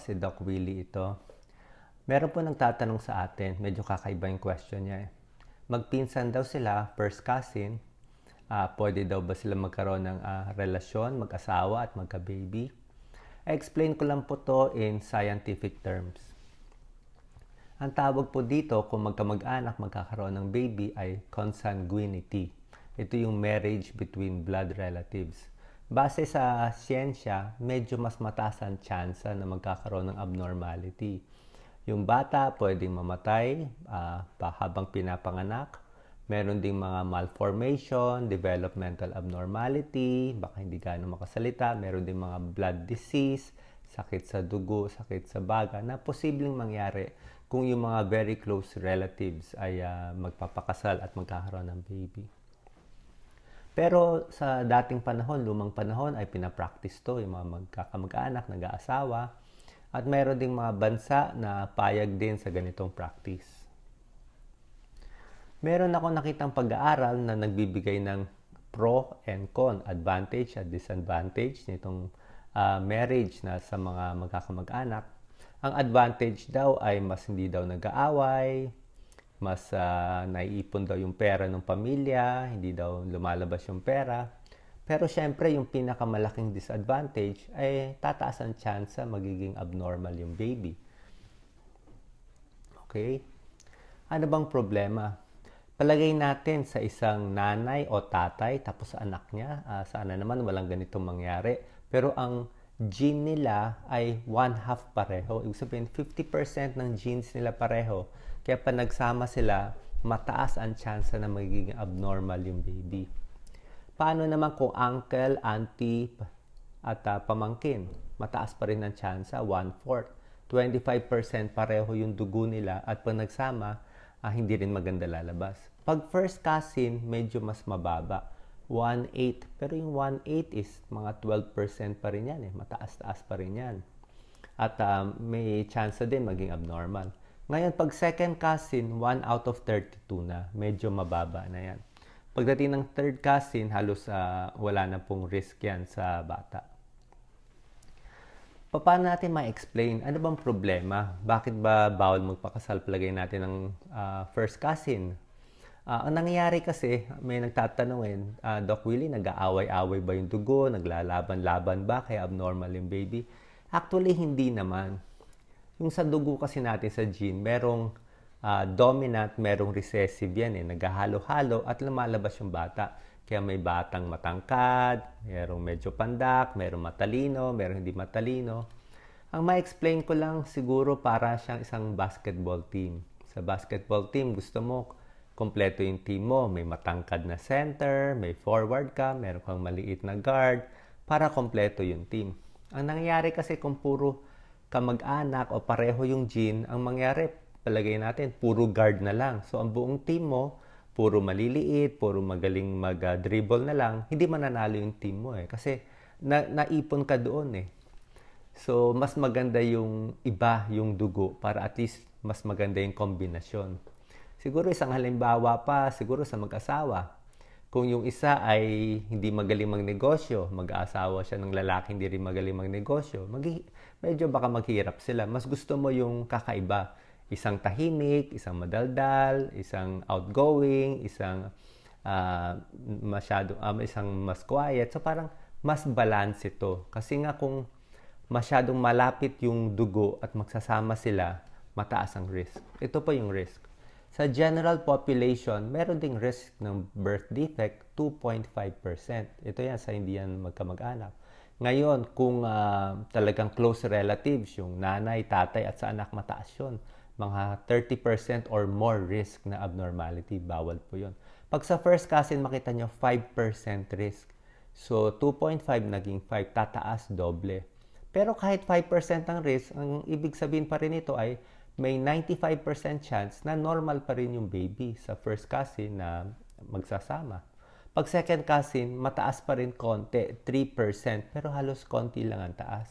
si Doc Willie ito. Meron po nagtatanong sa atin, medyo kakaiba yung question niya eh. Magpinsan daw sila, first cousin, uh, pwede daw ba sila magkaroon ng uh, relasyon, mag-asawa at magka-baby? I-explain ko lang po to in scientific terms. Ang tawag po dito kung magkamag-anak magkakaroon ng baby ay consanguinity. Ito yung marriage between blood relatives base sa siyensya, medyo mas mataas ang tsansa na magkakaroon ng abnormality. Yung bata pwedeng mamatay uh, habang pinapanganak. Meron ding mga malformation, developmental abnormality, baka hindi gano'ng makasalita. Meron ding mga blood disease, sakit sa dugo, sakit sa baga na posibleng mangyari kung yung mga very close relatives ay uh, magpapakasal at magkakaroon ng baby. Pero sa dating panahon, lumang panahon ay pinapractice to yung mga magkakamag-anak, nag-aasawa. At mayroon ding mga bansa na payag din sa ganitong practice. Meron ako nakitang pag-aaral na nagbibigay ng pro and con, advantage at disadvantage nitong uh, marriage na sa mga magkakamag-anak. Ang advantage daw ay mas hindi daw nag-aaway, mas uh, naiipon daw yung pera ng pamilya, hindi daw lumalabas yung pera. Pero syempre, yung pinakamalaking disadvantage ay eh, tataas ang chance magiging abnormal yung baby. Okay? Ano bang problema? Palagay natin sa isang nanay o tatay tapos sa anak niya, uh, sana naman walang ganitong mangyari. Pero ang gene nila ay one half pareho. Ibig sabihin, 50% ng genes nila pareho kaya pag nagsama sila, mataas ang chance na magiging abnormal yung baby. Paano naman kung uncle, auntie, at uh, pamangkin? Mataas pa rin ang chance, ah, one-fourth. 25% pareho yung dugo nila at pag nagsama, uh, hindi rin maganda lalabas. Pag first cousin, medyo mas mababa. 1-8. Pero yung 1-8 is mga 12% pa rin yan eh. Mataas-taas pa rin yan. At um, may chance din maging abnormal. Ngayon, pag second cousin, 1 out of 32 na. Medyo mababa na yan. Pagdating ng third cousin, halos uh, wala na pong risk yan sa bata. Paano natin ma-explain? Ano bang problema? Bakit ba bawal magpakasal palagay natin ng uh, first cousin? Uh, ang nangyayari kasi, may nagtatanongin, uh, Doc Willie, nag-aaway-away ba yung dugo? Naglalaban-laban ba? Kaya abnormal yung baby? Actually, hindi naman. Yung sa dugo kasi natin sa gene, merong uh, dominant, merong recessive yan eh. Naghahalo-halo at lumalabas yung bata. Kaya may batang matangkad, merong medyo pandak, merong matalino, merong hindi matalino. Ang ma-explain ko lang siguro para siyang isang basketball team. Sa basketball team, gusto mo kompleto yung team mo. May matangkad na center, may forward ka, meron kang maliit na guard para kompleto yung team. Ang nangyayari kasi kung puro kamag-anak o pareho yung gene, ang mangyari, palagay natin, puro guard na lang. So, ang buong team mo, puro maliliit, puro magaling mag-dribble na lang, hindi mananalo yung team mo eh. Kasi, na, naipon ka doon eh. So, mas maganda yung iba yung dugo para at least mas maganda yung kombinasyon. Siguro isang halimbawa pa, siguro sa mag-asawa. Kung yung isa ay hindi magaling magnegosyo, mag-aasawa siya ng lalaki hindi rin magaling magnegosyo, mag medyo baka maghirap sila. Mas gusto mo yung kakaiba. Isang tahimik, isang madaldal, isang outgoing, isang uh, masyado, um, isang mas quiet. So parang mas balance ito. Kasi nga kung masyadong malapit yung dugo at magsasama sila, mataas ang risk. Ito pa yung risk. Sa general population, meron ding risk ng birth defect, 2.5%. Ito yan sa hindi yan magkamag-anak. Ngayon, kung uh, talagang close relatives, yung nanay, tatay at sa anak, mataas yun. Mga 30% or more risk na abnormality, bawal po yun. Pag sa first cousin, makita nyo 5% risk. So, 2.5 naging 5, tataas doble. Pero kahit 5% ang risk, ang ibig sabihin pa rin ito ay may 95% chance na normal pa rin yung baby sa first cousin na magsasama. Pag second cousin, mataas pa rin konti, 3%, pero halos konti lang ang taas.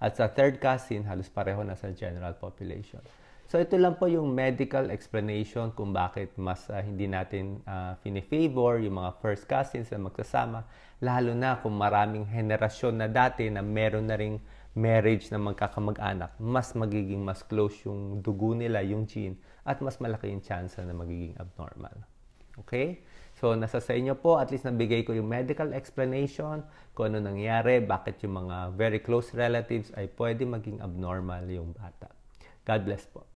At sa third cousin, halos pareho na sa general population. So ito lang po yung medical explanation kung bakit mas uh, hindi natin uh, fini-favor yung mga first cousins na magsasama, lalo na kung maraming henerasyon na dati na meron na ring marriage na magkakamag-anak, mas magiging mas close yung dugo nila, yung gene, at mas malaki yung chance na magiging abnormal. Okay? So, nasa sa inyo po, at least nabigay ko yung medical explanation kung ano nangyari, bakit yung mga very close relatives ay pwede maging abnormal yung bata. God bless po.